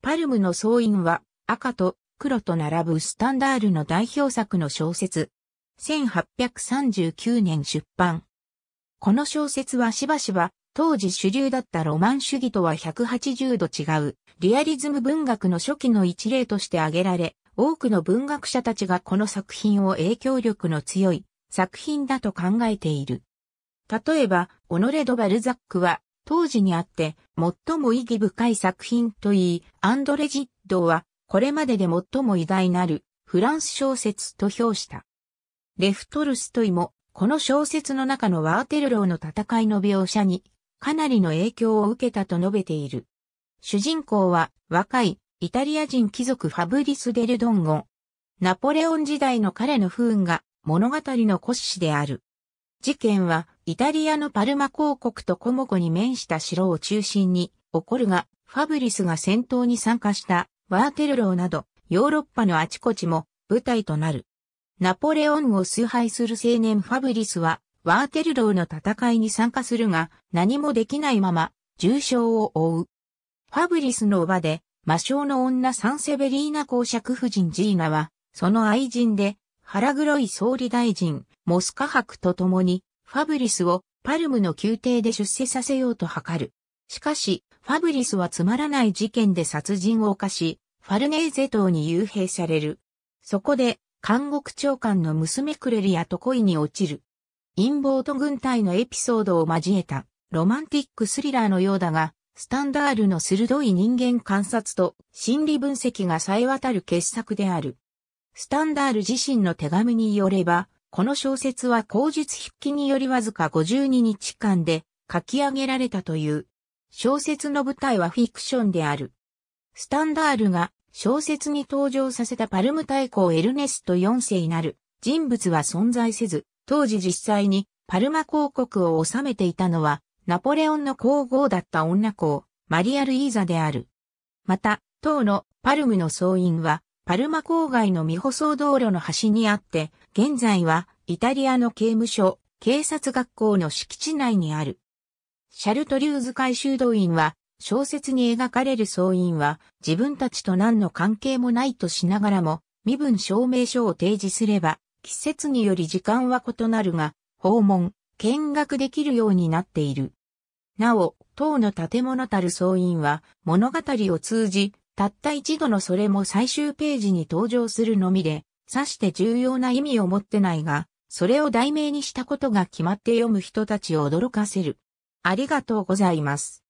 パルムの総員は赤と黒と並ぶスタンダールの代表作の小説。1839年出版。この小説はしばしば当時主流だったロマン主義とは180度違うリアリズム文学の初期の一例として挙げられ、多くの文学者たちがこの作品を影響力の強い作品だと考えている。例えば、オノレ・ド・バルザックは当時にあって最も意義深い作品といい、アンドレ・ジッドはこれまでで最も偉大なるフランス小説と評した。レフトルストイもこの小説の中のワーテルローの戦いの描写にかなりの影響を受けたと述べている。主人公は若いイタリア人貴族ファブリス・デルドンゴ。ン。ナポレオン時代の彼の不運が物語の骨子である。事件はイタリアのパルマ公国とコモコに面した城を中心に起こるが、ファブリスが戦闘に参加したワーテルローなどヨーロッパのあちこちも舞台となる。ナポレオンを崇拝する青年ファブリスはワーテルローの戦いに参加するが何もできないまま重傷を負う。ファブリスの叔母で魔性の女サンセベリーナ公爵夫人ジーナはその愛人で腹黒い総理大臣モスカ博と共にファブリスをパルムの宮廷で出世させようと図る。しかし、ファブリスはつまらない事件で殺人を犯し、ファルネーゼ島に幽閉される。そこで、監獄長官の娘クレリアと恋に落ちる。陰謀と軍隊のエピソードを交えた、ロマンティックスリラーのようだが、スタンダールの鋭い人間観察と心理分析が冴え渡る傑作である。スタンダール自身の手紙によれば、この小説は口述筆記によりわずか52日間で書き上げられたという。小説の舞台はフィクションである。スタンダールが小説に登場させたパルム大公エルネスト4世なる人物は存在せず、当時実際にパルマ公国を治めていたのはナポレオンの皇后だった女公、マリアルイーザである。また、当のパルムの総員はパルマ郊外の未舗装道路の端にあって、現在はイタリアの刑務所、警察学校の敷地内にある。シャルトリューズ会修道院は、小説に描かれる総員は、自分たちと何の関係もないとしながらも、身分証明書を提示すれば、季節により時間は異なるが、訪問、見学できるようになっている。なお、当の建物たる総員は、物語を通じ、たった一度のそれも最終ページに登場するのみで、さして重要な意味を持ってないが、それを題名にしたことが決まって読む人たちを驚かせる。ありがとうございます。